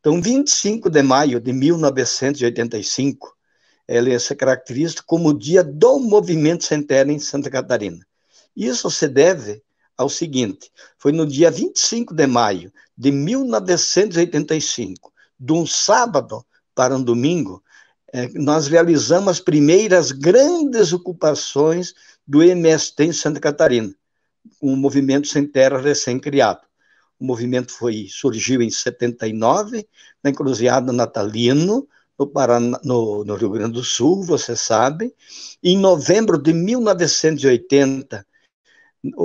Então, 25 de maio de 1985, ele se caracteriza como o dia do movimento centenário em Santa Catarina. Isso se deve ao seguinte: foi no dia 25 de maio de 1985, de um sábado para um domingo, é, nós realizamos as primeiras grandes ocupações do MST em Santa Catarina, um movimento sem terra recém-criado. O movimento foi surgiu em 79, na encruzilhada natalino, no, Paraná, no, no Rio Grande do Sul, você sabe. Em novembro de 1980, o,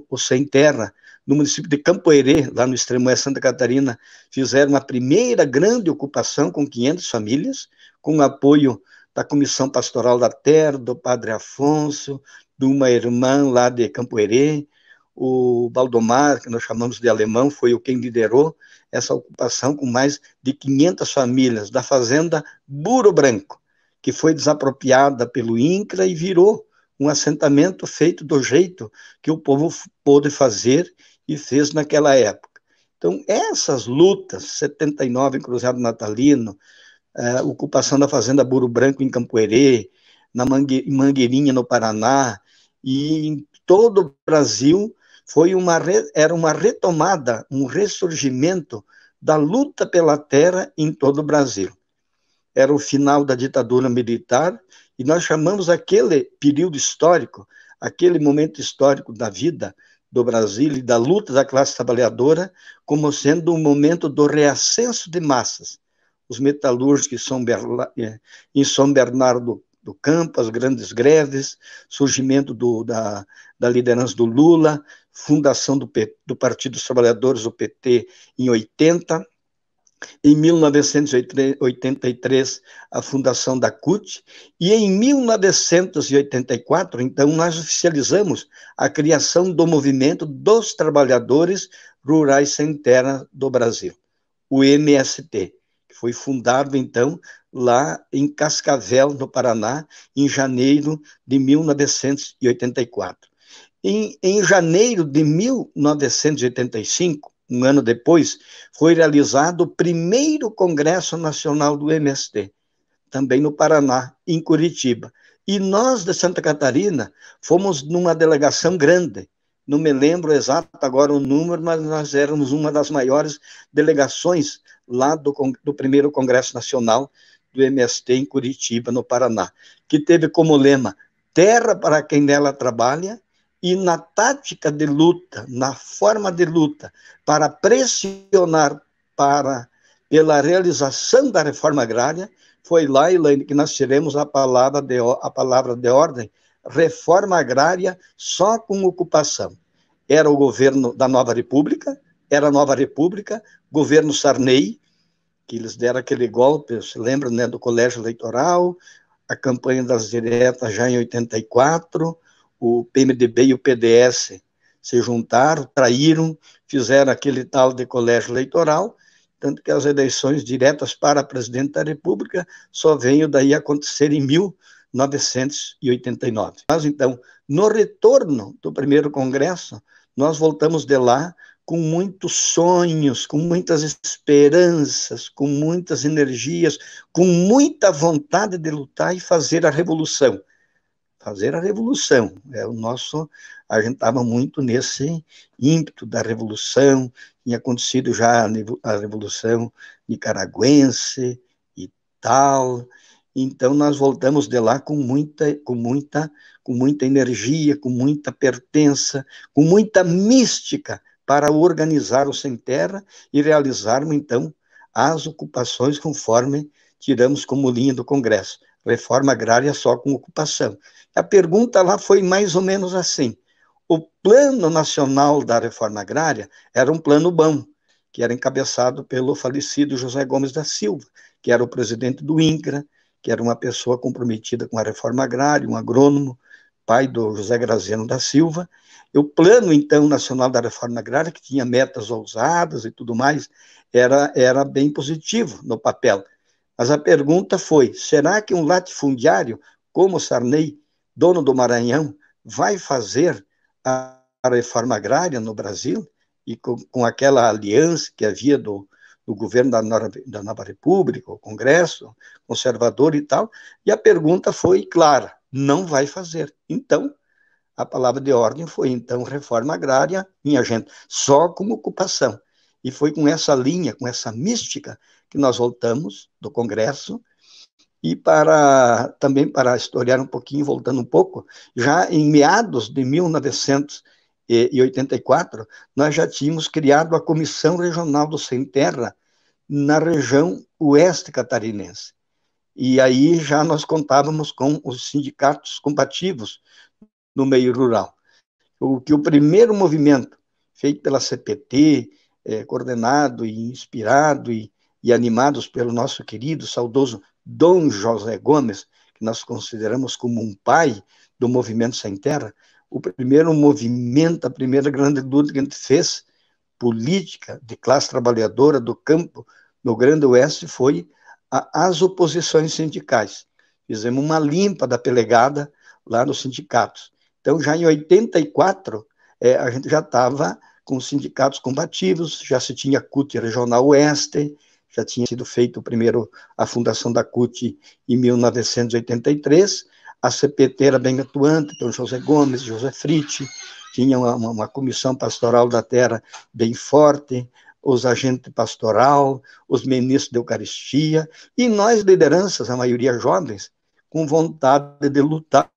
o, o Sem Terra, no município de Campoerê, lá no extremo oeste Santa Catarina, fizeram a primeira grande ocupação com 500 famílias, com o apoio da Comissão Pastoral da Terra, do Padre Afonso, de uma irmã lá de Campoerê, o Baldomar, que nós chamamos de alemão, foi o quem liderou essa ocupação com mais de 500 famílias da fazenda Buro Branco, que foi desapropriada pelo INCRA e virou um assentamento feito do jeito que o povo pôde fazer e fez naquela época. Então, essas lutas, 79 em Cruzado Natalino, é, ocupação da fazenda Buro Branco em Campoerê, na Mangueirinha, no Paraná, e em todo o Brasil, foi uma era uma retomada, um ressurgimento da luta pela terra em todo o Brasil. Era o final da ditadura militar e nós chamamos aquele período histórico, aquele momento histórico da vida do Brasil e da luta da classe trabalhadora como sendo um momento do reascenso de massas. Os metalúrgicos em São eh, Bernardo do Campo, as grandes greves, surgimento do, da, da liderança do Lula, fundação do, P, do Partido dos Trabalhadores, o PT, em 80, em 1983 a fundação da CUT e em 1984 então nós oficializamos a criação do movimento dos trabalhadores rurais sem terra do Brasil, o MST, que foi fundado então lá em Cascavel, no Paraná, em janeiro de 1984. Em, em janeiro de 1985, um ano depois, foi realizado o primeiro Congresso Nacional do MST, também no Paraná, em Curitiba. E nós de Santa Catarina fomos numa delegação grande. Não me lembro exato agora o número, mas nós éramos uma das maiores delegações lá do, do primeiro Congresso Nacional do MST em Curitiba, no Paraná, que teve como lema Terra para quem nela trabalha e na tática de luta, na forma de luta, para pressionar para pela realização da reforma agrária, foi lá, Elaine, que nós tivemos a palavra de, a palavra de ordem, reforma agrária só com ocupação. Era o governo da Nova República, era a Nova República, governo Sarney, que eles deram aquele golpe, se lembram, né, do colégio eleitoral, a campanha das diretas já em 84, o PMDB e o PDS se juntaram, traíram, fizeram aquele tal de colégio eleitoral, tanto que as eleições diretas para presidente da República só veio daí acontecer em 1989. Mas então, no retorno do primeiro congresso, nós voltamos de lá com muitos sonhos, com muitas esperanças, com muitas energias, com muita vontade de lutar e fazer a revolução fazer a revolução. É o nosso, a gente estava muito nesse ímpeto da revolução, tinha acontecido já a revolução nicaragüense e tal. Então nós voltamos de lá com muita, com muita, com muita energia, com muita pertença, com muita mística para organizar o sem terra e realizarmos então as ocupações conforme tiramos como linha do Congresso reforma agrária só com ocupação. A pergunta lá foi mais ou menos assim: o plano nacional da reforma agrária era um plano bom, que era encabeçado pelo falecido José Gomes da Silva, que era o presidente do INCRA, que era uma pessoa comprometida com a reforma agrária, um agrônomo, pai do José Graziano da Silva. E o plano, então, nacional da reforma agrária, que tinha metas ousadas e tudo mais, era, era bem positivo no papel. Mas a pergunta foi: será que um latifundiário como Sarney, dono do Maranhão, vai fazer a reforma agrária no Brasil? E com, com aquela aliança que havia do, do governo da, da Nova República, o Congresso, conservador e tal, e a pergunta foi clara: não vai fazer. Então, a palavra de ordem foi então reforma agrária, minha gente, só como ocupação. E foi com essa linha, com essa mística, que nós voltamos do Congresso e para também para historiar um pouquinho, voltando um pouco, já em meados de 1984, nós já tínhamos criado a Comissão Regional do Sem Terra na região oeste catarinense. E aí já nós contávamos com os sindicatos combativos no meio rural. O que o primeiro movimento feito pela CPT, eh, coordenado e inspirado e e animados pelo nosso querido, saudoso Dom José Gomes, que nós consideramos como um pai do movimento sem terra, o primeiro movimento, a primeira grande luta que a gente fez, política de classe trabalhadora do campo no Grande Oeste, foi a, as oposições sindicais. Fizemos uma limpa da pelegada lá nos sindicatos. Então, já em 84, é, a gente já estava com sindicatos combativos, já se tinha CUT Regional Oeste, já tinha sido feito primeiro a fundação da CUT em 1983, a CPT era bem atuante, então José Gomes, José Fritti, tinha uma, uma comissão pastoral da terra bem forte, os agentes pastoral, os ministros da Eucaristia, e nós, lideranças, a maioria jovens, com vontade de lutar.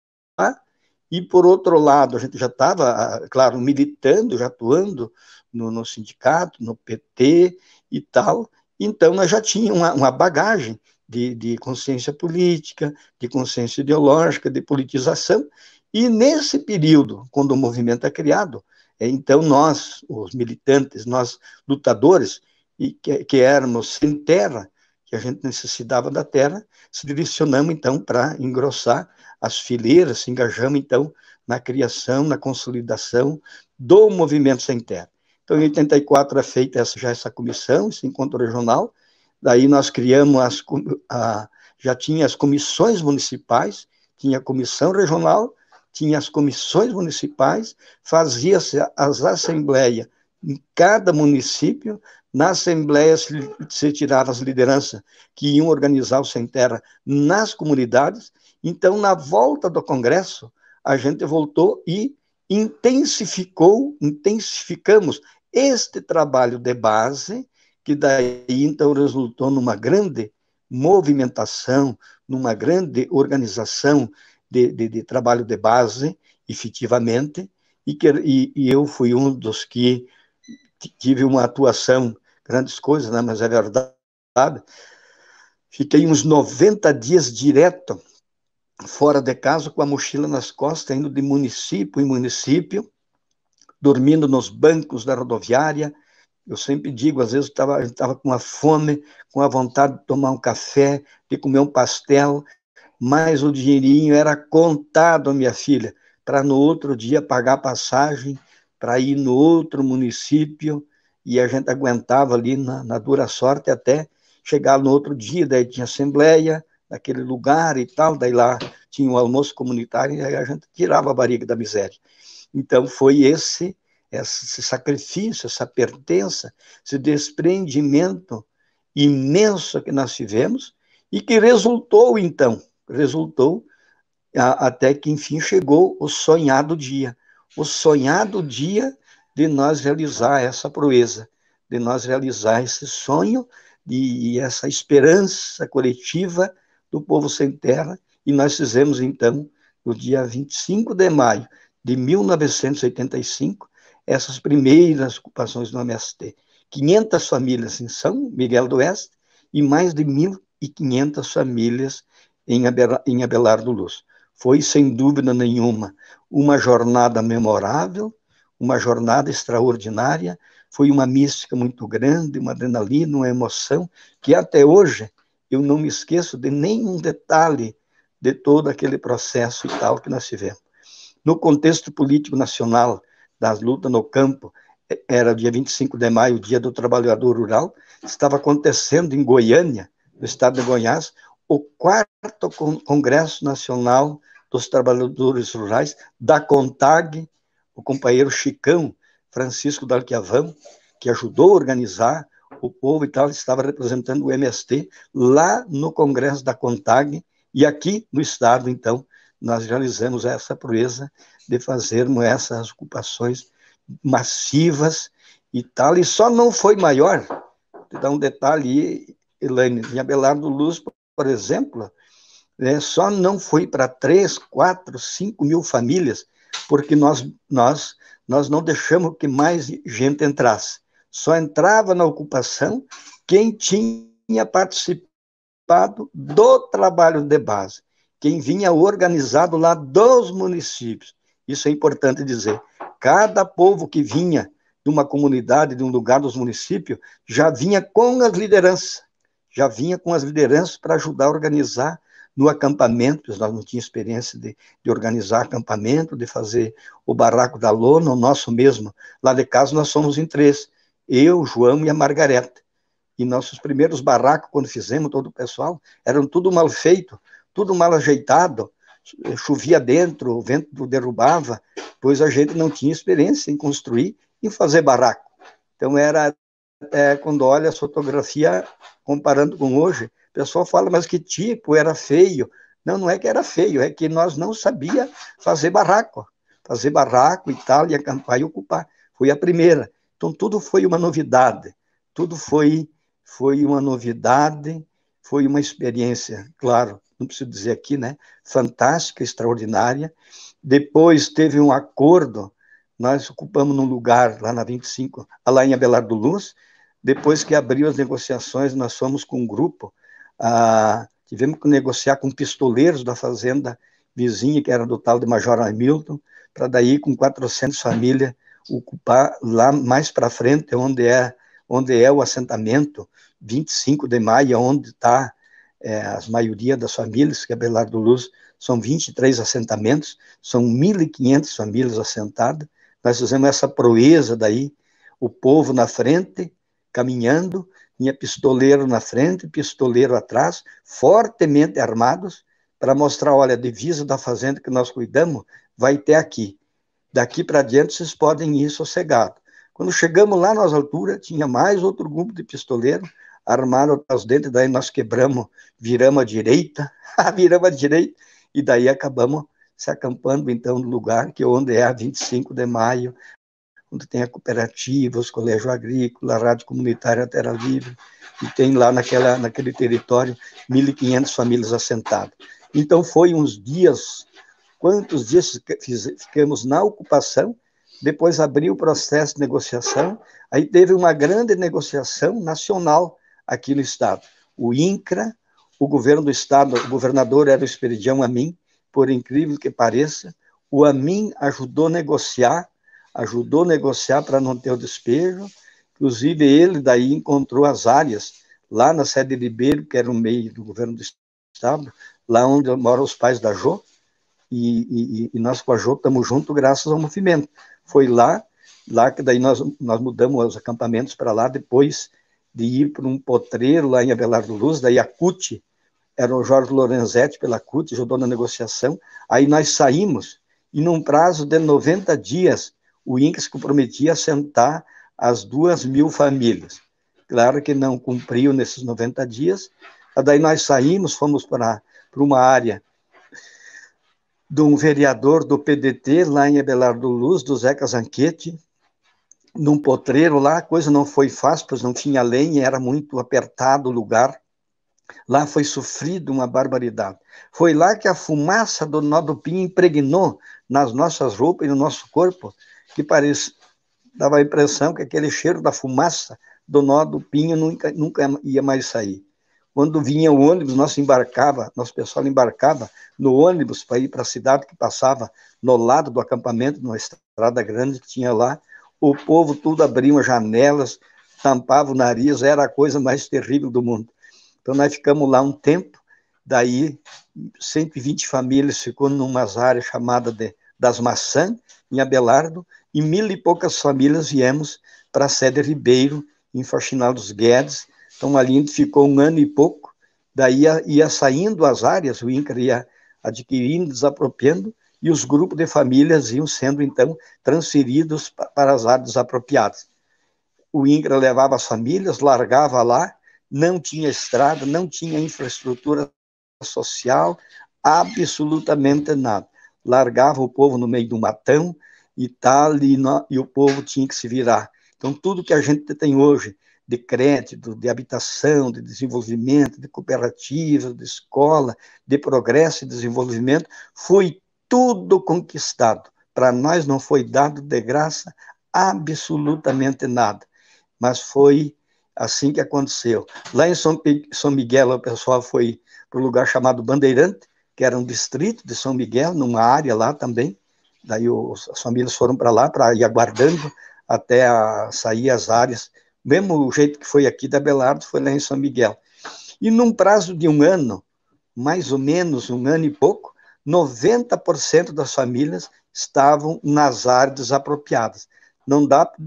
E, por outro lado, a gente já estava, ah, claro, militando, já atuando no, no sindicato, no PT e tal, então, nós já tínhamos uma, uma bagagem de, de, consciência política, de consciência ideológica, de politização, e nesse período, quando o movimento é criado, é, então nós, os militantes, nós lutadores, e que, que éramos sem terra, que a gente necessitava da terra, se direcionamos então para engrossar as fileiras, se engajamos então na criação, na consolidação do movimento sem terra. Então, em 84 é feita essa, já essa comissão, esse encontro regional. Daí nós criamos as a, já tinha as comissões municipais, tinha a comissão regional, tinha as comissões municipais, fazia-se as assembleias em cada município. Na assembleia se, se tiravam as lideranças que iam organizar o Sem Terra nas comunidades. Então, na volta do congresso, a gente voltou e intensificou, intensificamos este trabalho de base, que daí então resultou numa grande movimentação, numa grande organização de, de, de trabalho de base, efetivamente, e, que, e, e eu fui um dos que tive uma atuação, grandes coisas, né, mas é verdade. Fiquei uns 90 dias direto fora de casa com a mochila nas costas, indo de município em município, dormindo nos bancos da rodoviária. Eu sempre digo, às vezes eu estava com a fome, com a vontade de tomar um café, de comer um pastel, mas o dinheirinho era contado, minha filha, para no outro dia pagar passagem, para ir no outro município, e a gente aguentava ali na, na dura sorte até chegar no outro dia, daí tinha assembleia, daquele lugar e tal, daí lá tinha um almoço comunitário e aí a gente tirava a barriga da miséria. Então foi esse esse sacrifício, essa pertença, esse desprendimento imenso que nós tivemos e que resultou então, resultou a, até que enfim chegou o sonhado dia, o sonhado dia de nós realizar essa proeza, de nós realizar esse sonho e essa esperança coletiva do povo sem terra, e nós fizemos então, no dia 25 de maio de 1985, essas primeiras ocupações no MST. 500 famílias em São Miguel do Oeste e mais de 1.500 famílias em, em Abelardo Luz. Foi, sem dúvida nenhuma, uma jornada memorável, uma jornada extraordinária, foi uma mística muito grande, uma adrenalina, uma emoção que até hoje eu não me esqueço de nenhum detalhe de todo aquele processo e tal que nós tivemos. No contexto político nacional das lutas no campo, era dia 25 de maio, o dia do trabalhador rural, estava acontecendo em Goiânia, no estado de Goiás, o quarto Congresso Nacional dos Trabalhadores Rurais da CONTAG, o companheiro Chicão Francisco Dalquiavão, que ajudou a organizar, o povo e tal, estava representando o MST lá no Congresso da CONTAG, e aqui no Estado, então, nós realizamos essa proeza de fazermos essas ocupações massivas e tal, e só não foi maior, te dar um detalhe, Elaine, em Abelardo Luz, por exemplo, né, só não foi para 3, 4, 5 mil famílias, porque nós, nós, nós não deixamos que mais gente entrasse. Só entrava na ocupação quem tinha participado do trabalho de base, quem vinha organizado lá dos municípios. Isso é importante dizer. Cada povo que vinha de uma comunidade, de um lugar dos municípios, já vinha com as lideranças, já vinha com as lideranças para ajudar a organizar no acampamento, porque nós não tínhamos experiência de, de, organizar acampamento, de fazer o barraco da lona, o nosso mesmo. Lá de casa nós somos em três eu, João e a Margareta. E nossos primeiros barracos, quando fizemos, todo o pessoal, eram tudo mal feito, tudo mal ajeitado, chovia dentro, o vento derrubava, pois a gente não tinha experiência em construir e fazer barraco. Então era, é, quando olha a fotografia, comparando com hoje, o pessoal fala, mas que tipo, era feio. Não, não é que era feio, é que nós não sabia fazer barraco. Fazer barraco e tal, e acampar e ocupar. Foi a primeira. Então, tudo foi uma novidade, tudo foi, foi uma novidade, foi uma experiência, claro, não preciso dizer aqui, né? Fantástica, extraordinária. Depois teve um acordo, nós ocupamos um lugar lá na 25, lá em Abelardo do Luz. Depois que abriu as negociações, nós fomos com um grupo, ah, tivemos que negociar com pistoleiros da fazenda vizinha, que era do tal de Major Hamilton, para daí com 400 famílias ocupar lá mais para frente, é onde é, onde é o assentamento 25 de maio, é onde está é, as maioria das famílias, que é Belardo Luz, são 23 assentamentos, são 1.500 famílias assentadas. Nós fizemos essa proeza daí, o povo na frente, caminhando, tinha pistoleiro na frente, pistoleiro atrás, fortemente armados, para mostrar, olha, a divisa da fazenda que nós cuidamos vai ter aqui daqui para diante vocês podem ir sossegado. Quando chegamos lá nas alturas, tinha mais outro grupo de pistoleiro, armaram os dentes, daí nós quebramos, viramos à direita, viramos à direita, e daí acabamos se acampando, então, no lugar que é onde é a 25 de maio, onde tem a cooperativa, os colégios agrícolas, a rádio comunitária Terra Livre, e tem lá naquela, naquele território 1.500 famílias assentadas. Então, foi uns dias quantos dias ficamos na ocupação, depois abriu o processo de negociação, aí teve uma grande negociação nacional aqui no Estado. O INCRA, o governo do Estado, o governador era o Esperidião Amin, por incrível que pareça, o Amin ajudou a negociar, ajudou a negociar para não ter o despejo, inclusive ele daí encontrou as áreas lá na sede de Ribeiro, que era o meio do governo do Estado, lá onde moram os pais da Jô, e, e, e nós com a Jô estamos juntos graças ao movimento. Foi lá, lá que daí nós, nós mudamos os acampamentos para lá, depois de ir para um potreiro lá em Abelardo Luz, daí a CUT, era o Jorge Lorenzetti pela CUT, ajudou na negociação, aí nós saímos, e num prazo de 90 dias, o INCA se comprometia a sentar as duas mil famílias. Claro que não cumpriu nesses 90 dias, daí nós saímos, fomos para, para uma área de um vereador do PDT lá em Abelardo Luz, do Zeca Zanquete, num potreiro lá, a coisa não foi fácil, pois não tinha lenha, era muito apertado o lugar. Lá foi sofrido uma barbaridade. Foi lá que a fumaça do nó do pinho impregnou nas nossas roupas e no nosso corpo, que parecia, dava a impressão que aquele cheiro da fumaça do nó do pinho nunca, nunca ia mais sair. Quando vinha o ônibus, nós embarcava, nosso pessoal embarcava no ônibus para ir para a cidade que passava no lado do acampamento, numa estrada grande que tinha lá. O povo tudo abria as janelas, tampava o nariz, era a coisa mais terrível do mundo. Então nós ficamos lá um tempo, daí 120 famílias ficou numa áreas chamadas de, das Maçãs, em Abelardo, e mil e poucas famílias viemos para a sede Ribeiro, em Faxinal dos Guedes, então, ali ficou um ano e pouco, daí ia, ia saindo as áreas, o INCRA ia adquirindo, desapropriando, e os grupos de famílias iam sendo, então, transferidos para as áreas desapropriadas. O INCRA levava as famílias, largava lá, não tinha estrada, não tinha infraestrutura social, absolutamente nada. Largava o povo no meio do matão e tal, e, e o povo tinha que se virar. Então, tudo que a gente tem hoje de crédito, de habitação, de desenvolvimento, de cooperativa, de escola, de progresso e desenvolvimento, foi tudo conquistado. Para nós não foi dado de graça absolutamente nada, mas foi assim que aconteceu. Lá em São, Miguel, o pessoal foi para um lugar chamado Bandeirante, que era um distrito de São Miguel, numa área lá também. Daí os, as famílias foram para lá para ir aguardando até a, sair as áreas mesmo o jeito que foi aqui da Belardo, foi lá em São Miguel. E num prazo de um ano, mais ou menos um ano e pouco, 90% das famílias estavam nas áreas desapropriadas. Não dá para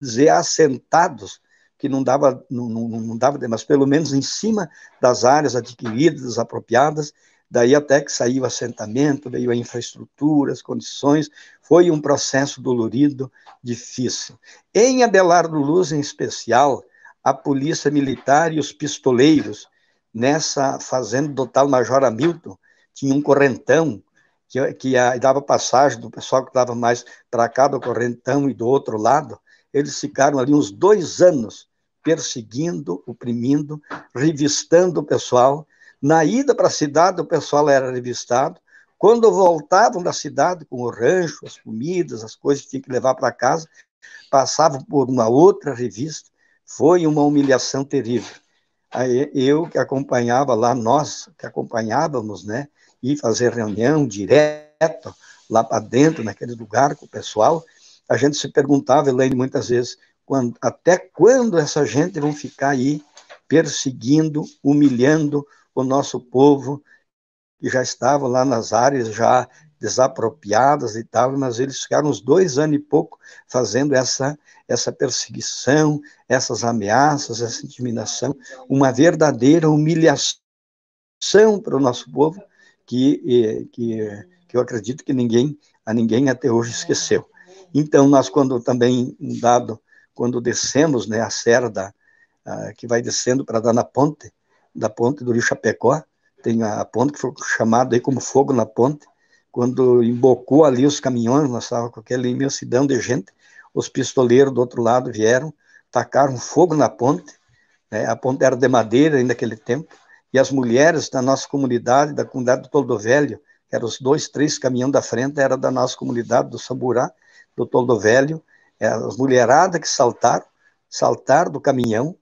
dizer assentados, que não dava, não, não, não dava, mas pelo menos em cima das áreas adquiridas, desapropriadas, Daí até que saiu o assentamento, veio a infraestrutura, as condições, foi um processo dolorido, difícil. Em Abelardo Luz, em especial, a polícia militar e os pistoleiros, nessa fazenda do tal Major Hamilton, tinha um correntão que, que a, dava passagem do pessoal que estava mais para cá do correntão e do outro lado. Eles ficaram ali uns dois anos perseguindo, oprimindo, revistando o pessoal na ida para a cidade, o pessoal era revistado. Quando voltavam da cidade com o rancho, as comidas, as coisas que tinha que levar para casa, passavam por uma outra revista. Foi uma humilhação terrível. Aí eu que acompanhava lá, nós que acompanhávamos, né, e fazer reunião direto lá para dentro, naquele lugar com o pessoal, a gente se perguntava, Elaine, muitas vezes, quando, até quando essa gente vão ficar aí perseguindo, humilhando, o nosso povo que já estava lá nas áreas já desapropriadas e tal, mas eles ficaram uns dois anos e pouco fazendo essa, essa perseguição, essas ameaças, essa intimidação, uma verdadeira humilhação para o nosso povo que, que, que eu acredito que ninguém a ninguém até hoje esqueceu. Então, nós quando também, um dado, quando descemos né, a serra da, a, que vai descendo para dar na ponte, da ponte do Rio Chapecó, tem a, ponte que foi chamada aí como Fogo na Ponte, quando embocou ali os caminhões, nós estava com aquela imensidão de gente, os pistoleiros do outro lado vieram, tacaram fogo na ponte, né? a ponte era de madeira ainda naquele tempo, e as mulheres da nossa comunidade, da comunidade do Toldo Velho, que eram os dois, três caminhões da frente, era da nossa comunidade, do Samburá, do Toldo Velho, é, as mulheradas que saltaram, saltaram do caminhão,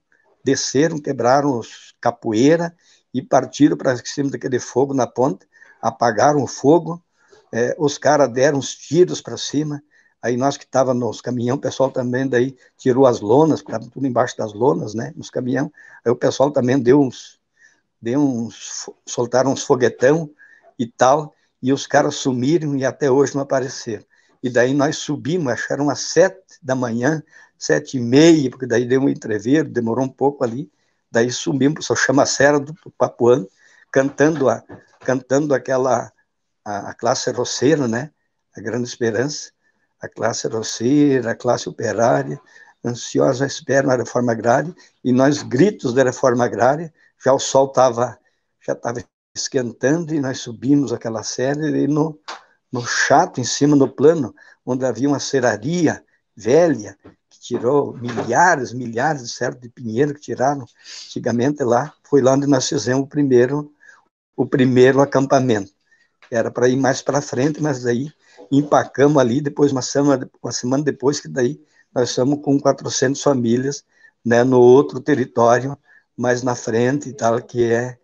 desceram, quebraram os capoeira e partiram para cima daquele fogo na ponta, apagaram o fogo, é, os caras deram uns tiros para cima, aí nós que estava nos caminhão, o pessoal também daí tirou as lonas, estava tudo embaixo das lonas, né, nos caminhão, aí o pessoal também deu uns, deu uns, soltaram uns foguetão e tal, e os caras sumiram e até hoje não apareceram. E daí nós subimos, acho que eram umas sete da manhã, sete e meia, porque daí deu um entreveiro, demorou um pouco ali, daí subimos, só chama Serra do Papuano, cantando a cantando aquela a, a classe roceira, né? A grande esperança, a classe roceira, a classe operária, ansiosa espera na reforma agrária, e nós gritos da reforma agrária, já o sol estava já estava esquentando e nós subimos aquela serra e no no chato em cima no plano, onde havia uma seraria velha tirou milhares, milhares de certo de pinheiro que tiraram antigamente lá, foi lá onde nós fizemos o primeiro, o primeiro acampamento. Era para ir mais para frente, mas aí empacamos ali, depois uma semana, uma semana depois que daí nós estamos com 400 famílias, né, no outro território, mais na frente e tal, que é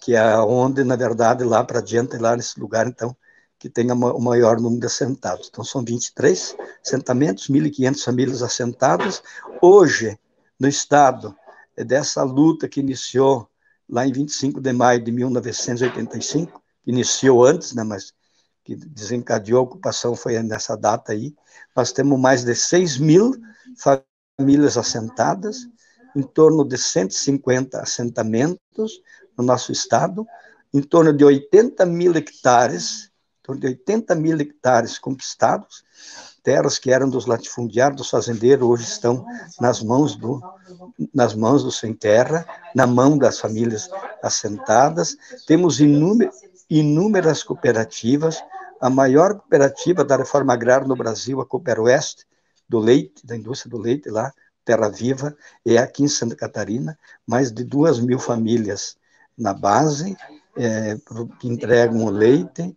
que é onde na verdade lá para diante lá nesse lugar então que tenha o maior número de assentados. Então, são 23 assentamentos, 1.500 famílias assentadas. Hoje, no Estado, é dessa luta que iniciou lá em 25 de maio de 1985, iniciou antes, né, mas que desencadeou a ocupação foi nessa data aí, nós temos mais de 6 mil famílias assentadas, em torno de 150 assentamentos no nosso estado, em torno de 80 mil hectares torno de 80 mil hectares conquistados, terras que eram dos latifundiários, dos fazendeiros, hoje estão nas mãos do, nas mãos do sem terra, na mão das famílias assentadas. Temos inúmer, inúmeras cooperativas, a maior cooperativa da reforma agrária no Brasil, a Cooper Oeste, do leite, da indústria do leite lá, Terra Viva, é aqui em Santa Catarina, mais de duas mil famílias na base, é, que entregam o leite,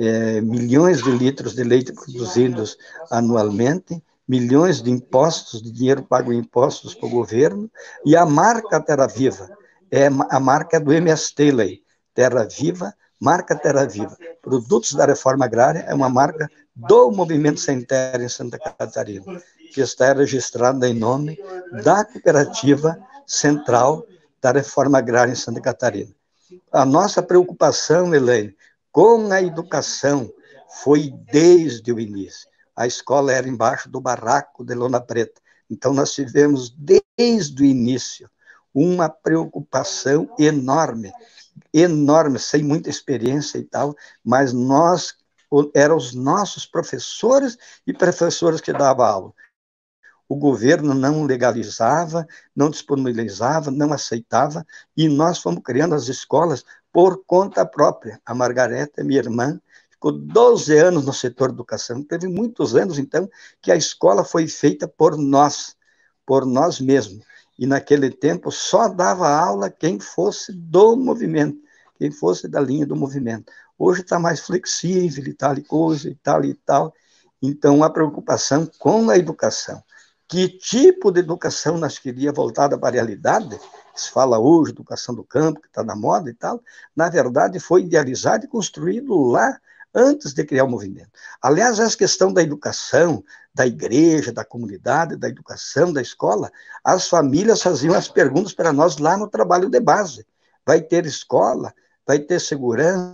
é, milhões de litros de leite produzidos anualmente, milhões de impostos, de dinheiro pago em impostos para o governo, e a marca Terra Viva, é a marca do MST Lei, Terra Viva, marca Terra Viva. Produtos da Reforma Agrária é uma marca do Movimento Sem Terra em Santa Catarina, que está registrada em nome da Cooperativa Central da Reforma Agrária em Santa Catarina. A nossa preocupação, Elaine, com a educação foi desde o início. A escola era embaixo do barraco de Lona Preta. Então, nós tivemos desde o início uma preocupação enorme, enorme, sem muita experiência e tal, mas nós, eram os nossos professores e professores que davam aula. O governo não legalizava, não disponibilizava, não aceitava, e nós fomos criando as escolas por conta própria. A Margareta, minha irmã, ficou 12 anos no setor educação. Teve muitos anos, então, que a escola foi feita por nós, por nós mesmos. E naquele tempo só dava aula quem fosse do movimento, quem fosse da linha do movimento. Hoje está mais flexível e tal e coisa e tal e tal. Então, a preocupação com a educação. Que tipo de educação nós queríamos voltada para a realidade? se fala hoje, educação do campo, que está na moda e tal, na verdade foi idealizado e construído lá antes de criar o movimento. Aliás, essa questão da educação, da igreja, da comunidade, da educação, da escola, as famílias faziam as perguntas para nós lá no trabalho de base. Vai ter escola? Vai ter segurança?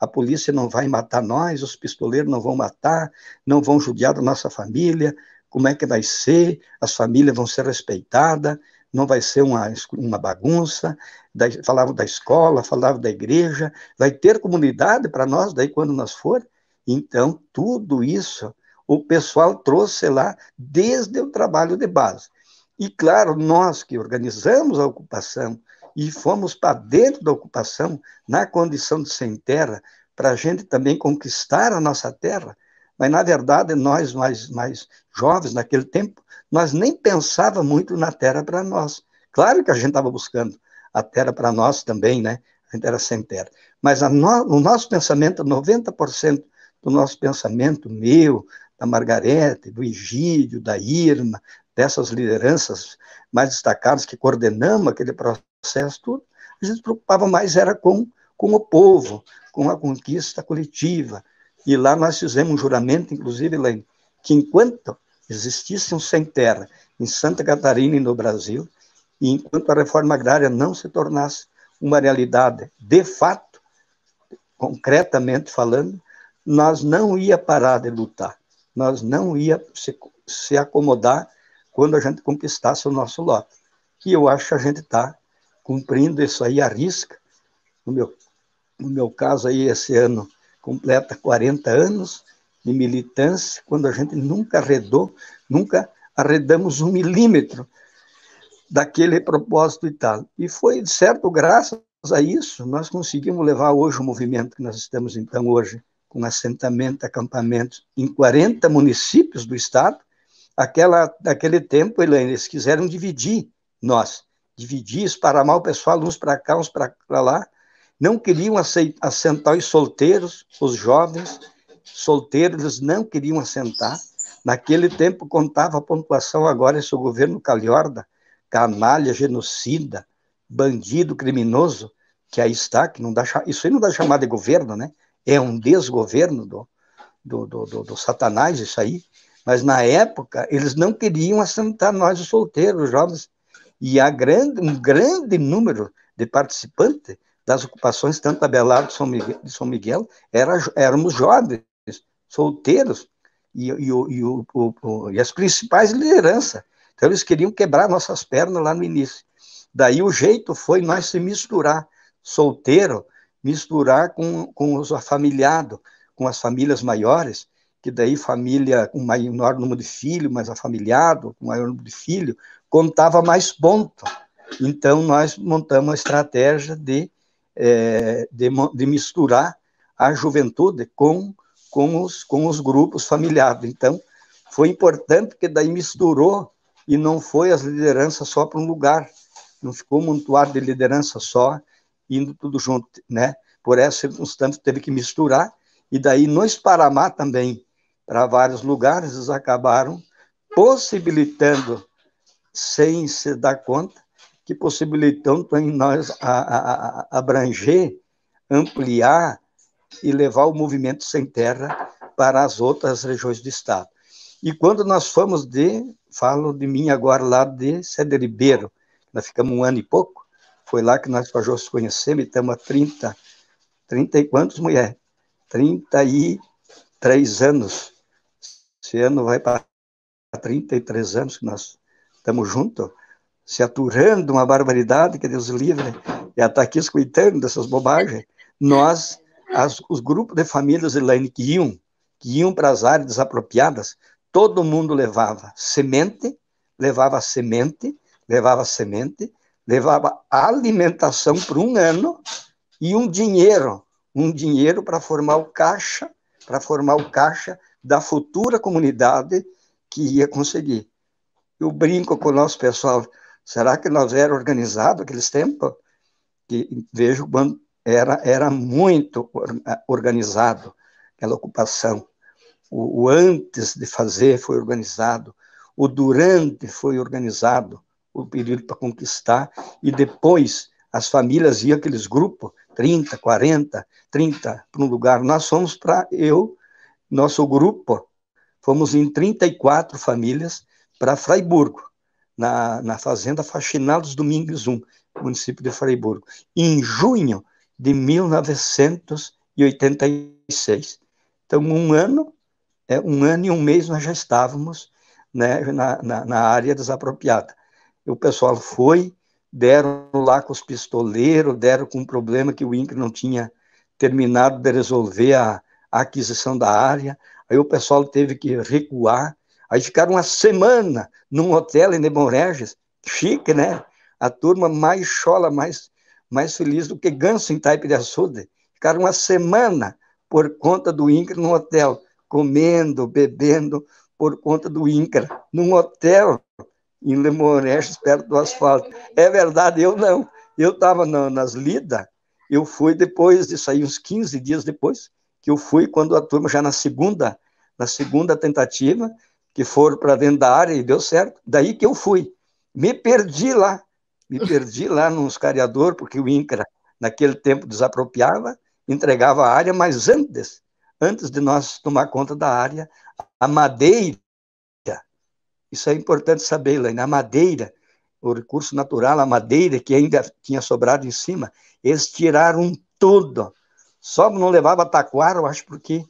A polícia não vai matar nós, os pistoleiros não vão matar, não vão judiar da nossa família, como é que vai ser? As famílias vão ser respeitadas não vai ser uma, uma bagunça. Da, falavam da escola, falavam da igreja, vai ter comunidade para nós daí quando nós for. Então, tudo isso o pessoal trouxe lá desde o trabalho de base. E, claro, nós que organizamos a ocupação e fomos para dentro da ocupação, na condição de sem terra, para a gente também conquistar a nossa terra, mas, na verdade, nós mais, mais jovens, naquele tempo, nós nem pensava muito na terra para nós. Claro que a gente estava buscando a terra para nós também, né? A gente era sem terra. Mas no, nosso pensamento, 90% do nosso pensamento, meu, da Margarete, do Egídio, da Irma, dessas lideranças mais destacadas que coordenamos aquele processo, tudo, a gente se preocupava mais era com, com o povo, com a conquista coletiva, e lá nós fizemos um juramento, inclusive, Elaine, que enquanto existisse um sem terra em Santa Catarina e no Brasil, e enquanto a reforma agrária não se tornasse uma realidade de fato, concretamente falando, nós não ia parar de lutar, nós não ia se, se acomodar quando a gente conquistasse o nosso lote. E eu acho que a gente está cumprindo isso aí à risca. No meu, no meu caso aí, esse ano, completa 40 anos de militância, quando a gente nunca arredou, nunca arredamos um milímetro daquele propósito e tal. E foi, de certo, graças a isso, nós conseguimos levar hoje o movimento que nós estamos, então, hoje, com assentamento, acampamento, em 40 municípios do Estado. Aquela, naquele tempo, Elaine, eles quiseram dividir nós, dividir, esparamar o pessoal, uns para cá, uns para lá, não queriam assentar os solteiros, os jovens solteiros, eles não queriam assentar. Naquele tempo contava a pontuação, agora esse é governo calhorda, canalha, genocida, bandido, criminoso, que aí está, que não dá, isso aí não dá chamada de governo, né? É um desgoverno do, do, do, do, do satanás, isso aí. Mas na época, eles não queriam assentar nós, os solteiros, os jovens. E há grande, um grande número de participantes das ocupações, tanto da Belardo de São Miguel, era, éramos jovens, solteiros, e, e, e, o, o, e as principais lideranças. Então, eles queriam quebrar nossas pernas lá no início. Daí o jeito foi nós se misturar, solteiro, misturar com, com os afamiliados, com as famílias maiores, que daí família com maior número de filhos, mais afamiliado, com maior número de filhos, contava mais ponto. Então, nós montamos a estratégia de é, de, de, misturar a juventude com, com, os, com os grupos familiares. Então, foi importante que daí misturou e não foi as lideranças só para um lugar, não ficou um montuado de liderança só, indo tudo junto, né? Por essa circunstância teve que misturar, e daí nos Paramá também, para vários lugares, eles acabaram possibilitando, sem se dar conta, que possibilitam nós a, a, a abranger, ampliar e levar o movimento sem terra para as outras regiões do estado. E quando nós fomos de, falo de mim agora lá de Cederibeiro, Ribeiro, nós ficamos um ano e pouco, foi lá que nós fomos conhecer conhecemos, estamos há 30, 30 e quantos, mulher? 33 anos. Esse ano vai para 33 anos que nós estamos juntos se aturando uma barbaridade, que Deus livre, e até tá aqui escutando dessas bobagens, nós, as, os grupos de famílias, Elaine, que iam, que iam para as áreas desapropriadas, todo mundo levava semente, levava semente, levava semente, levava alimentação por um ano e um dinheiro, um dinheiro para formar o caixa, para formar o caixa da futura comunidade que ia conseguir. Eu brinco com o nosso pessoal, Será que nós era organizado aqueles tempos? Que vejo quando era era muito organizado aquela ocupação. O, o antes de fazer foi organizado, o durante foi organizado, o período para conquistar e depois as famílias iam aqueles grupos, 30, 40, 30 para um lugar. Nós fomos para eu, nosso grupo, fomos em 34 famílias para Freiburgo na, na fazenda Faxinados Domingos I, município de Freiburgo, em junho de 1986. Então, um ano, é, um ano e um mês nós já estávamos né, na, na, na área desapropriada. E o pessoal foi, deram lá com os pistoleiros, deram com um problema que o INCRE não tinha terminado de resolver a, a, aquisição da área, aí o pessoal teve que recuar, Aí ficaram uma semana num hotel em Demoreges, chique, né? A turma mais chola, mais, mais feliz do que ganso em Taipe de Açude. Ficaram uma semana por conta do INCRA num hotel, comendo, bebendo, por conta do INCRA, num hotel em Demoreges, perto do asfalto. É verdade, eu não. Eu estava na, nas lidas, eu fui depois de sair uns 15 dias depois, que eu fui quando a turma já na segunda, na segunda tentativa, que foram para dentro da área e deu certo. Daí que eu fui. Me perdi lá, me perdi lá num escariador, porque o INCRA, naquele tempo, desapropriava, entregava a área, mas antes, antes de nós tomar conta da área, a madeira, isso é importante saber, Lain, a madeira, o recurso natural, a madeira que ainda tinha sobrado em cima, eles tiraram tudo. Só não levava taquara, eu acho, porque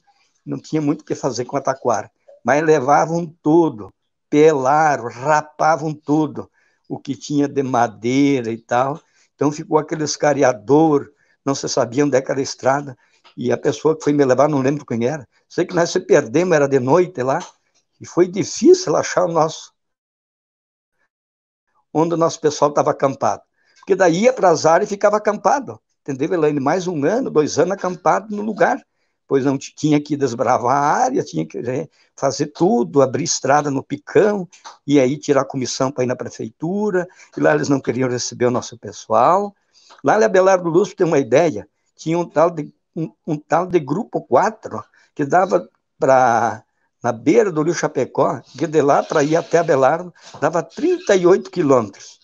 não tinha muito o que fazer com a taquara mas levavam tudo, pelaram, rapavam tudo, o que tinha de madeira e tal. Então ficou aquele escariador, não se sabia onde é era a estrada, e a pessoa que foi me levar, não lembro quem era, sei que nós se perdemos, era de noite lá, e foi difícil achar o nosso, onde o nosso pessoal estava acampado. Porque daí ia para as áreas e ficava acampado, entendeu, Elaine? Mais um ano, dois anos acampado no lugar pois não tinha que desbravar a área, tinha que né, fazer tudo, abrir estrada no picão, e aí tirar comissão para ir na prefeitura, e lá eles não queriam receber o nosso pessoal. Lá em Abelardo Lúcio, tem uma ideia, tinha um tal de, um, um tal de grupo 4, que dava para na beira do Rio Chapecó, que de lá para ir até Abelardo, dava 38 quilômetros.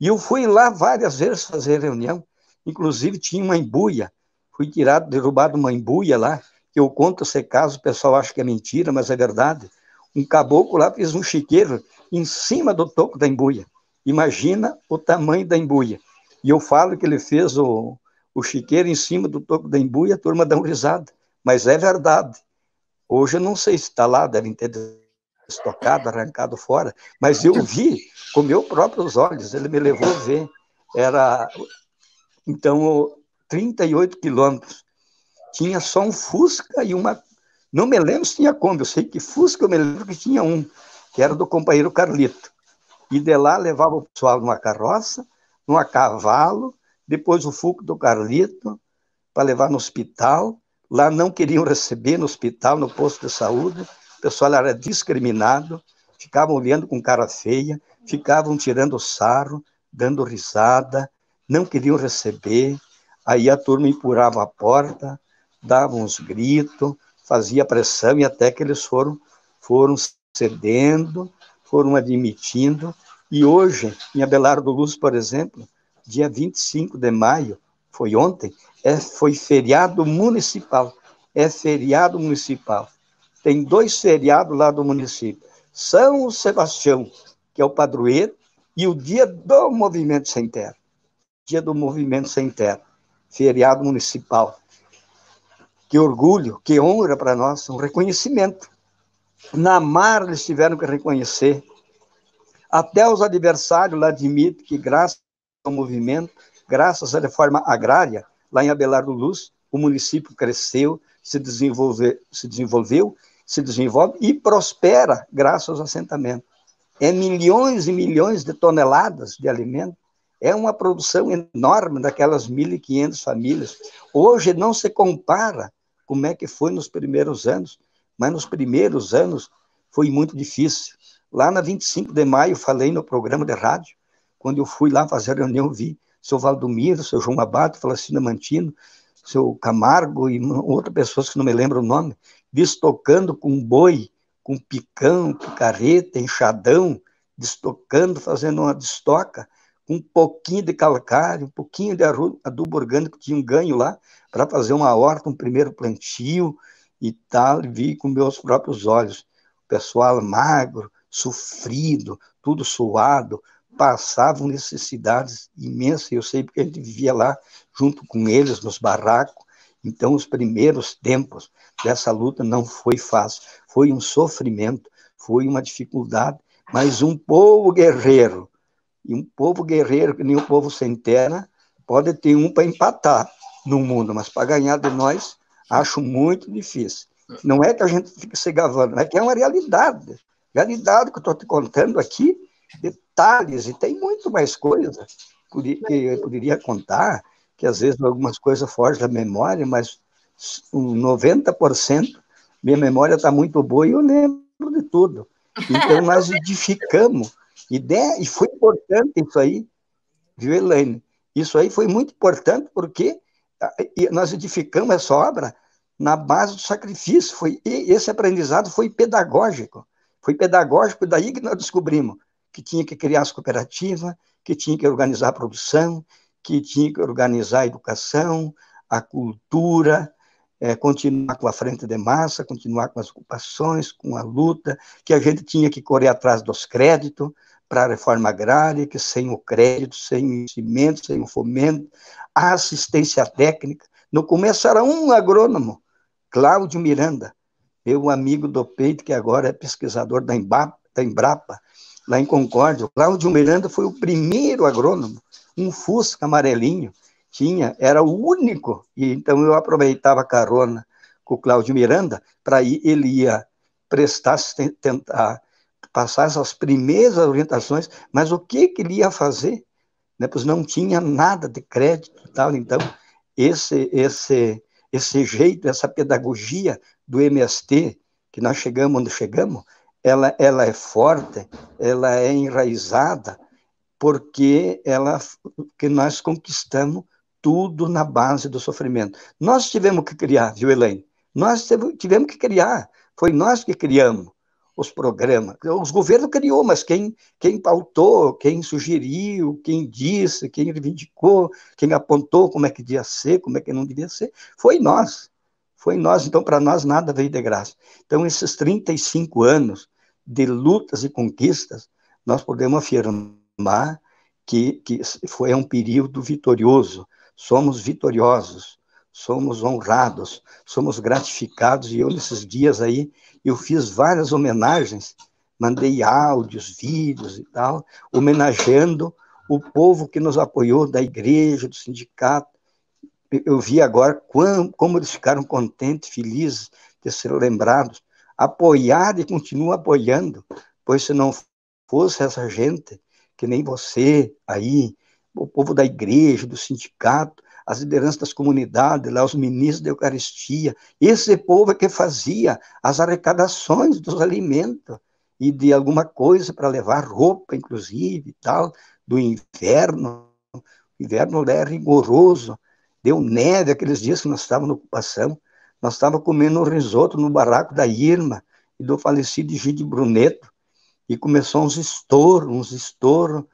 E eu fui lá várias vezes fazer reunião, inclusive tinha uma embuia, Fui tirado, derrubado uma embuia lá, que eu conto esse caso, o pessoal acha que é mentira, mas é verdade. Um caboclo lá fez um chiqueiro em cima do toco da embuia. Imagina o tamanho da embuia. E eu falo que ele fez o, o chiqueiro em cima do toco da embuia, a turma dá um risada. Mas é verdade. Hoje eu não sei se está lá, devem ter estocado, arrancado fora, mas eu vi com meus próprios olhos, ele me levou a ver. Era. Então, 38 quilômetros. Tinha só um Fusca e uma. Não me lembro se tinha Kombi, eu sei que Fusca, eu me lembro que tinha um, que era do companheiro Carlito. E de lá levava o pessoal numa carroça, numa cavalo, depois o Fuco do Carlito, para levar no hospital. Lá não queriam receber no hospital, no posto de saúde. O pessoal era discriminado, ficavam olhando com cara feia, ficavam tirando sarro, dando risada, não queriam receber. Aí a turma empurava a porta, dava uns gritos, fazia pressão e até que eles foram, foram cedendo, foram admitindo. E hoje, em Abelardo Luz, por exemplo, dia 25 de maio, foi ontem, é, foi feriado municipal. É feriado municipal. Tem dois feriados lá do município. São Sebastião, que é o padroeiro, e o dia do Movimento Sem Terra. Dia do Movimento Sem Terra feriado municipal. Que orgulho, que honra para nós, um reconhecimento. Na Mar eles tiveram que reconhecer. Até os adversários lá admitem que, graças ao movimento, graças à reforma agrária, lá em Abelardo Luz, o município cresceu, se, desenvolve, se desenvolveu, se desenvolve e prospera graças ao assentamento. É milhões e milhões de toneladas de alimento é uma produção enorme daquelas 1.500 famílias. Hoje não se compara como é que foi nos primeiros anos, mas nos primeiros anos foi muito difícil. Lá na 25 de maio, falei no programa de rádio, quando eu fui lá fazer a reunião, vi seu Valdomiro, seu João Abato, Flacina Mantino, seu Camargo e outras pessoas que não me lembro o nome, destocando com boi, com picão, picareta, enxadão, destocando, fazendo uma destoca, um pouquinho de calcário, um pouquinho de adubo orgânico, tinha um ganho lá, para fazer uma horta, um primeiro plantio e tal, e vi com meus próprios olhos. O pessoal magro, sofrido, tudo suado, passavam necessidades imensas, eu sei porque a gente vivia lá junto com eles nos barracos. Então, os primeiros tempos dessa luta não foi fácil, foi um sofrimento, foi uma dificuldade, mas um povo guerreiro, e um povo guerreiro, que nem o um povo sem terra, pode ter um para empatar no mundo, mas para ganhar de nós, acho muito difícil. Não é que a gente fique se gavando, é que é uma realidade. Realidade que eu estou te contando aqui, detalhes, e tem muito mais coisa que eu poderia contar, que às vezes algumas coisas fogem da memória, mas 90% minha memória está muito boa e eu lembro de tudo. Então, nós edificamos e, de, e foi importante isso aí, viu, Elaine? Isso aí foi muito importante porque nós edificamos essa obra na base do sacrifício. Foi, esse aprendizado foi pedagógico. Foi pedagógico, daí que nós descobrimos que tinha que criar as cooperativas, que tinha que organizar a produção, que tinha que organizar a educação, a cultura, é, continuar com a frente de massa, continuar com as ocupações, com a luta, que a gente tinha que correr atrás dos créditos, para a reforma agrária, que sem o crédito, sem o investimento, sem o fomento, a assistência técnica, no começo era um agrônomo, Cláudio Miranda, meu amigo do peito, que agora é pesquisador da Embrapa, da Embrapa lá em Concórdia. Cláudio Miranda foi o primeiro agrônomo, um fusca amarelinho, tinha, era o único, e então eu aproveitava a carona com o Cláudio Miranda, para ir, ele ia prestar, tentar passar essas primeiras orientações, mas o que, que ele ia fazer? Né? Pois não tinha nada de crédito tal. Então, esse, esse, esse jeito, essa pedagogia do MST, que nós chegamos onde chegamos, ela, ela é forte, ela é enraizada, porque ela que nós conquistamos tudo na base do sofrimento. Nós tivemos que criar, viu, Elaine? Nós tivemos que criar, foi nós que criamos os programas. Os governos criou, mas quem, quem pautou, quem sugeriu, quem disse, quem reivindicou, quem apontou como é que devia ser, como é que não devia ser, foi nós. Foi nós, então para nós nada veio de graça. Então esses 35 anos de lutas e conquistas, nós podemos afirmar que, que foi um período vitorioso, somos vitoriosos somos honrados, somos gratificados. E eu, nesses dias aí, eu fiz várias homenagens, mandei áudios, vídeos e tal, homenageando o povo que nos apoiou, da igreja, do sindicato. Eu vi agora como, como eles ficaram contentes, felizes de ser lembrados. Apoiar e continuam apoiando, pois se não fosse essa gente, que nem você aí, o povo da igreja, do sindicato, as lideranças das comunidades, lá os ministros da Eucaristia. Esse povo é que fazia as arrecadações dos alimentos e de alguma coisa para levar roupa, inclusive, tal, do inverno. O inverno é rigoroso, deu neve aqueles dias que nós estávamos na ocupação. Nós estávamos comendo um risoto no barraco da Irma e do falecido Gide Bruneto, e começou uns estouros, uns estouros,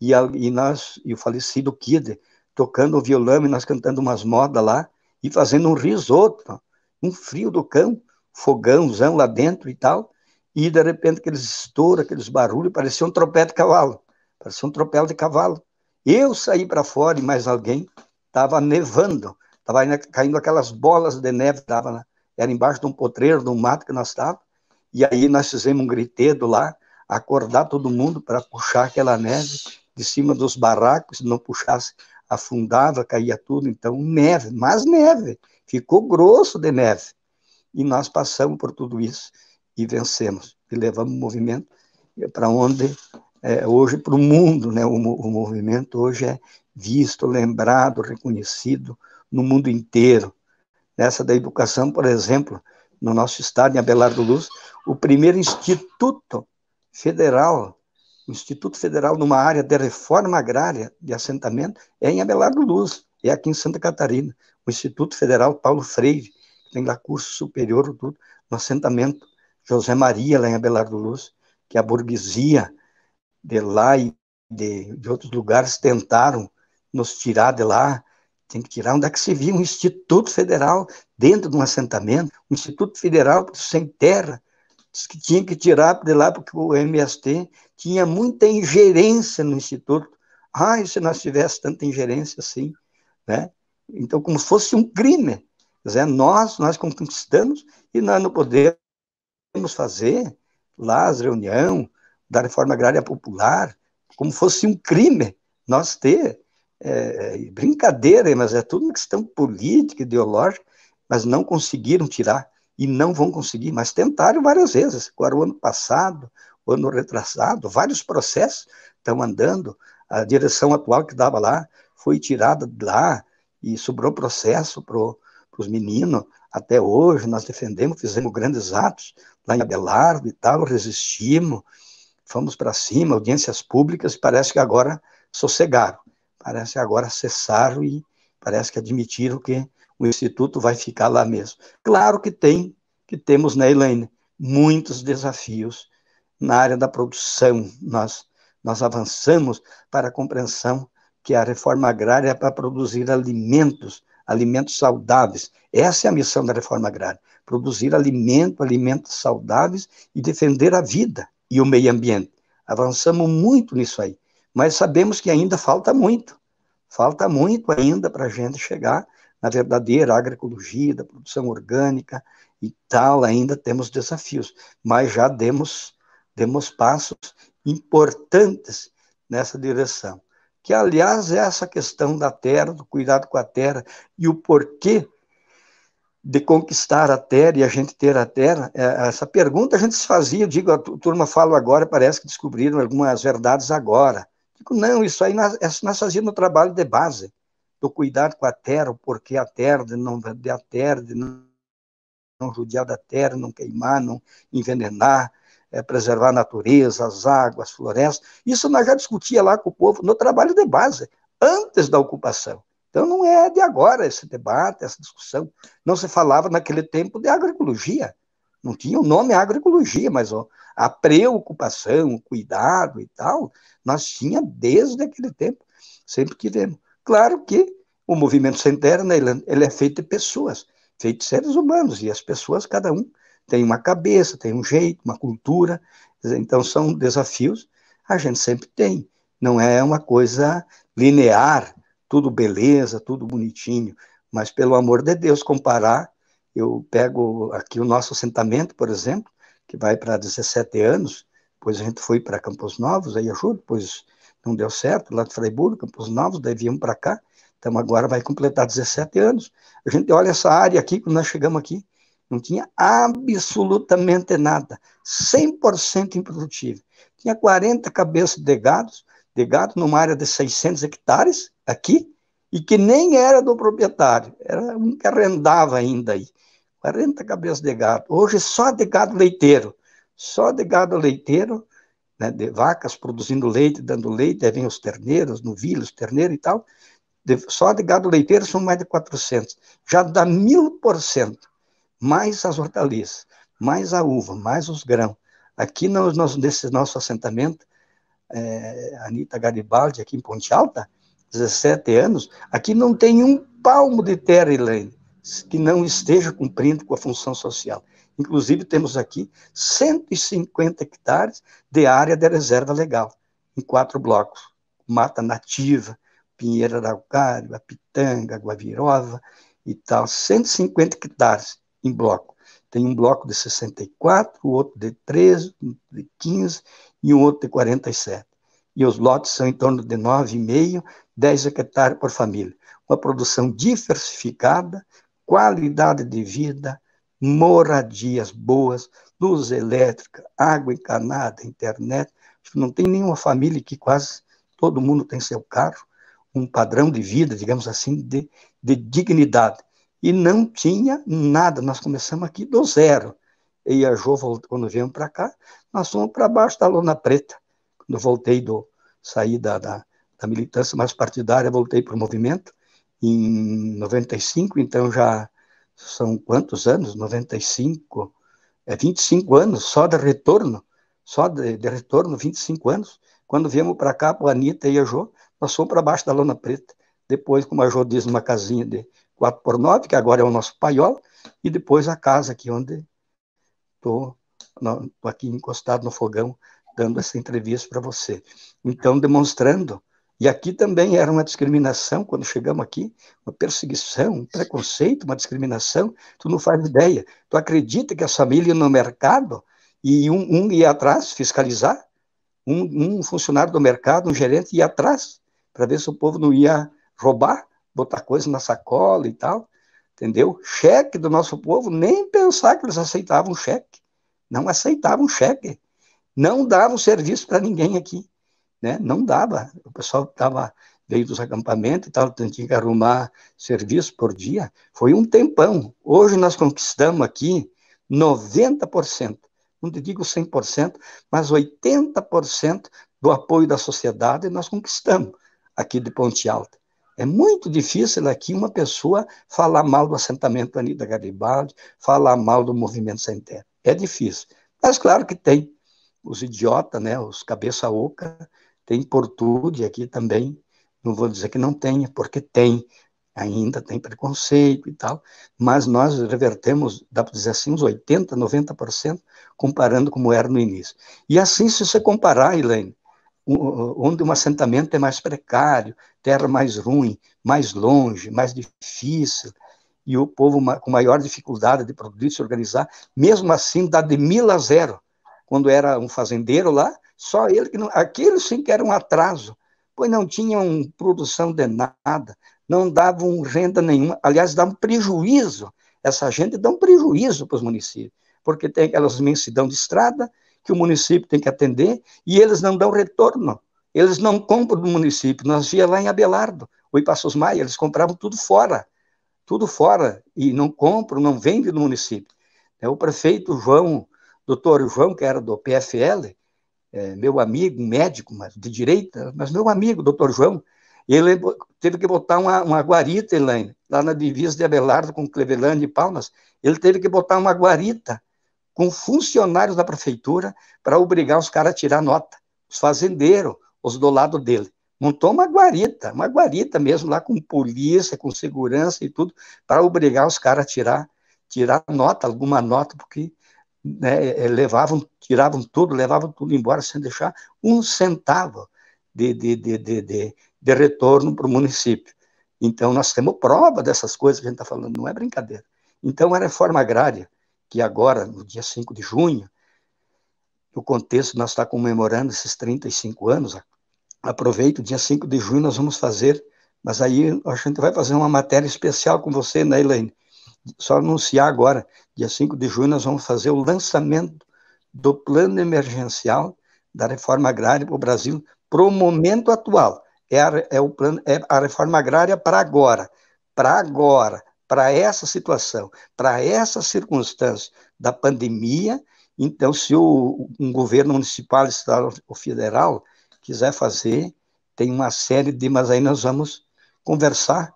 e, e nós, e o falecido Kide, tocando o violão e nós cantando umas modas lá e fazendo um risoto, um frio do cão, fogãozão lá dentro e tal, e de repente aqueles estouros, aqueles barulhos, parecia um tropel de cavalo, parecia um tropel de cavalo. Eu saí para fora e mais alguém estava nevando, estava caindo aquelas bolas de neve, tava, era embaixo de um potreiro, de um mato que nós estávamos, e aí nós fizemos um gritedo lá, acordar todo mundo para puxar aquela neve de cima dos barracos, se não puxasse, afundava, caía tudo, então neve, mas neve, ficou grosso de neve. E nós passamos por tudo isso e vencemos, e levamos o movimento para onde é, hoje, para o mundo, né? O, o movimento hoje é visto, lembrado, reconhecido no mundo inteiro. Nessa da educação, por exemplo, no nosso estado, em Abelardo Luz, o primeiro instituto federal Instituto Federal numa área de reforma agrária de assentamento é em Abelardo Luz, é aqui em Santa Catarina. O Instituto Federal Paulo Freire, que tem lá curso superior tudo, no assentamento José Maria, lá em Abelardo Luz, que a burguesia de lá e de, de outros lugares tentaram nos tirar de lá, tem que tirar onde é que se viu um instituto federal dentro de um assentamento, um instituto federal sem terra, que tinha que tirar de lá porque o MST tinha muita ingerência no Instituto. Ah, e se nós tivesse tanta ingerência assim, né? Então, como se fosse um crime. dizer, nós, nós conquistamos e nós não podemos fazer lá as reuniões da reforma agrária popular, como fosse um crime nós ter é, é, brincadeira, mas é tudo uma questão política, ideológica, mas não conseguiram tirar e não vão conseguir, mas tentaram várias vezes. Agora, o ano passado, o ano retrasado, vários processos estão andando, a direção atual que dava lá foi tirada de lá e sobrou processo para os meninos. Até hoje, nós defendemos, fizemos grandes atos lá em Abelardo e tal, resistimos, fomos para cima, audiências públicas, parece que agora sossegaram, parece que agora cessaram e parece que admitiram que o Instituto vai ficar lá mesmo. Claro que tem, que temos, né, Elaine, muitos desafios na área da produção. Nós, nós avançamos para a compreensão que a reforma agrária é para produzir alimentos, alimentos saudáveis. Essa é a missão da reforma agrária: produzir alimento, alimentos saudáveis e defender a vida e o meio ambiente. Avançamos muito nisso aí, mas sabemos que ainda falta muito. Falta muito ainda para a gente chegar na verdadeira agroecologia, da produção orgânica e tal, ainda temos desafios, mas já demos, demos passos importantes nessa direção. Que, aliás, é essa questão da terra, do cuidado com a terra e o porquê de conquistar a terra e a gente ter a terra, é, essa pergunta a gente se fazia, digo, a turma fala agora, parece que descobriram algumas verdades agora. Digo, não, isso aí nós, nós fazíamos no trabalho de base do cuidado com a terra, porque a terra, de não vender a terra, de não, não judiar da terra, não queimar, não envenenar, é, preservar a natureza, as águas, as florestas. Isso nós já discutia lá com o povo no trabalho de base, antes da ocupação. Então não é de agora esse debate, essa discussão. Não se falava naquele tempo de agroecologia. Não tinha o nome agroecologia, mas ó, a preocupação, o cuidado e tal, nós tinha desde aquele tempo. Sempre tivemos. Claro que o movimento sem terra, né, ele, ele é feito de pessoas, feito de seres humanos, e as pessoas, cada um, tem uma cabeça, tem um jeito, uma cultura, então são desafios a gente sempre tem. Não é uma coisa linear, tudo beleza, tudo bonitinho, mas pelo amor de Deus, comparar, eu pego aqui o nosso assentamento, por exemplo, que vai para 17 anos, depois a gente foi para Campos Novos, aí ajuda, pois não deu certo, lá de Freiburgo, Campos Novos, daí viemos para cá, então agora vai completar 17 anos. A gente olha essa área aqui, quando nós chegamos aqui, não tinha absolutamente nada, 100% improdutivo. Tinha 40 cabeças de gado, de gado numa área de 600 hectares, aqui, e que nem era do proprietário, era um que arrendava ainda aí. 40 cabeças de gado. Hoje só de gado leiteiro, só de gado leiteiro, né, de vacas produzindo leite, dando leite, aí vem os terneiros, novilhos, terneiro e tal, de, só de gado leiteiro são mais de 400, já dá 1000%, mais as hortaliças, mais a uva, mais os grãos. Aqui no, no, nesse nosso assentamento, é, Anitta Garibaldi, aqui em Ponte Alta, 17 anos, aqui não tem um palmo de terra, Elaine, que não esteja cumprindo com a função social. Inclusive, temos aqui 150 hectares de área de reserva legal, em quatro blocos. Mata nativa, Pinheira Araucário, Apitanga, Guavirova e tal. 150 hectares em bloco. Tem um bloco de 64, outro de 13, de 15 e um outro de 47. E os lotes são em torno de 9,5, 10 hectares por família. Uma produção diversificada, qualidade de vida, moradias boas, luz elétrica, água encanada, internet. Não tem nenhuma família que quase todo mundo tem seu carro, um padrão de vida, digamos assim, de, de dignidade. E não tinha nada, nós começamos aqui do zero. E a Jo, voltou, quando viemos para cá, nós fomos para baixo da lona preta. Quando voltei do, saí da, da, da militância mais partidária, voltei para o movimento em 95, então já são quantos anos? 95, é 25 anos só de retorno, só de, de retorno, 25 anos. Quando viemos para cá, para a Anitta e a Jô, nós fomos para baixo da lona preta. Depois, como a Jô diz, uma casinha de 4 por 9 que agora é o nosso paiol, e depois a casa aqui onde estou aqui encostado no fogão, dando essa entrevista para você. Então, demonstrando e aqui também era uma discriminação, quando chegamos aqui, uma perseguição, um preconceito, uma discriminação, tu não faz ideia. Tu acredita que a família no mercado, e um, um ia atrás fiscalizar, um, um, funcionário do mercado, um gerente ia atrás, para ver se o povo não ia roubar, botar coisa na sacola e tal, entendeu? Cheque do nosso povo, nem pensar que eles aceitavam cheque, não aceitavam cheque, não davam serviço para ninguém aqui né? Não dava, o pessoal tava veio dos acampamentos e tal, então tinha que arrumar serviço por dia, foi um tempão. Hoje nós conquistamos aqui 90%, não te digo 100%, mas 80% do apoio da sociedade nós conquistamos aqui de Ponte Alta. É muito difícil aqui uma pessoa falar mal do assentamento Anida Garibaldi, falar mal do movimento sem terra. É difícil. Mas claro que tem os idiotas, né, os cabeça oca, tem portude aqui também, não vou dizer que não tenha, é porque tem, ainda tem preconceito e tal, mas nós revertemos, dá para dizer assim, uns 80%, 90%, comparando como era no início. E assim, se você comparar, Elaine, onde um assentamento é mais precário, terra mais ruim, mais longe, mais difícil, e o povo com maior dificuldade de produzir, se organizar, mesmo assim dá de mil a zero. Quando era um fazendeiro lá, só ele que não. Aquilo sim que era um atraso, pois não tinham produção de nada, não davam renda nenhuma. Aliás, davam prejuízo. Essa gente dá um prejuízo para os municípios, porque tem aquelas imensidão de estrada que o município tem que atender e eles não dão retorno. Eles não compram do município. Nós via lá em Abelardo, ou em Passos Maia, eles compravam tudo fora, tudo fora, e não compram, não vendem do município. Então, o prefeito João, doutor João, que era do PFL, é, meu amigo, médico, mas de direita, mas meu amigo, doutor João, ele teve que botar uma, uma guarita, Elaine, lá na divisa de Abelardo com Cleveland e Palmas, ele teve que botar uma guarita com funcionários da prefeitura para obrigar os caras a tirar nota, os fazendeiros, os do lado dele. Montou uma guarita, uma guarita mesmo, lá com polícia, com segurança e tudo, para obrigar os caras a tirar, tirar nota, alguma nota, porque né, é, é, levavam, tiravam tudo, levavam tudo embora sem deixar um centavo de, de, de, de, de, de retorno para o município. Então, nós temos prova dessas coisas que a gente está falando, não é brincadeira. Então, a reforma agrária, que agora, no dia 5 de junho, no contexto, nós está comemorando esses 35 anos, aproveito, dia 5 de junho nós vamos fazer, mas aí a gente vai fazer uma matéria especial com você, né, Elaine? só anunciar agora, dia 5 de junho, nós vamos fazer o lançamento do plano emergencial da reforma agrária para o Brasil para o momento atual. É a, é o plano, é a reforma agrária para agora, para agora, para essa situação, para essa circunstância da pandemia. Então, se o, um governo municipal, estadual ou federal quiser fazer, tem uma série de, mas aí nós vamos conversar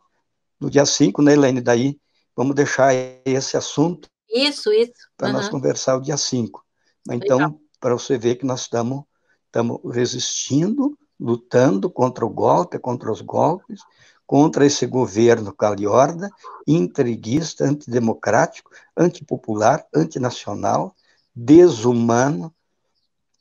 no dia 5, né, Helene? Daí Vamos deixar esse assunto. Isso, isso. Para uhum. nós conversar o dia 5. Então, para você ver que nós estamos resistindo, lutando contra o golpe, contra os golpes, contra esse governo caliorda, intriguista, antidemocrático, antipopular, antinacional, desumano,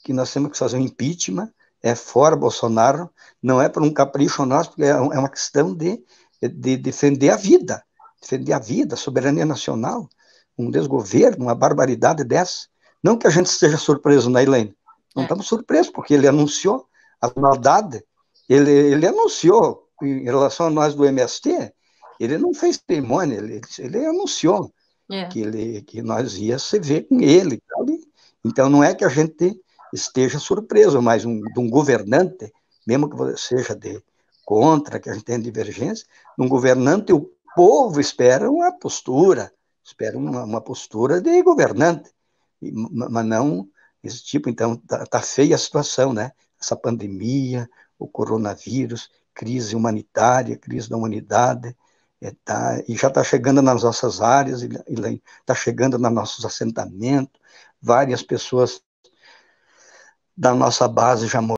que nós temos que fazer um impeachment, é fora Bolsonaro, não é por um capricho nosso, porque é, é uma questão de, de defender a vida, defender a vida, a soberania nacional, um desgoverno, uma barbaridade dessa. Não que a gente esteja surpreso, né, Helene? Não é. estamos surpresos, porque ele anunciou a maldade, ele, ele anunciou em relação a nós do MST, ele não fez cerimônia, ele, ele anunciou é. que, ele, que nós ia se ver com ele. Sabe? Então não é que a gente esteja surpreso, mas um, de um governante, mesmo que seja de contra, que a gente tenha divergência, de um governante povo espera uma postura, espera uma, uma postura de governante, mas não esse tipo. Então, tá, tá feia a situação, né? Essa pandemia, o coronavírus, crise humanitária, crise da humanidade, é, tá, e já está chegando nas nossas áreas, está chegando nos nossos assentamentos, várias pessoas da nossa base já morreram.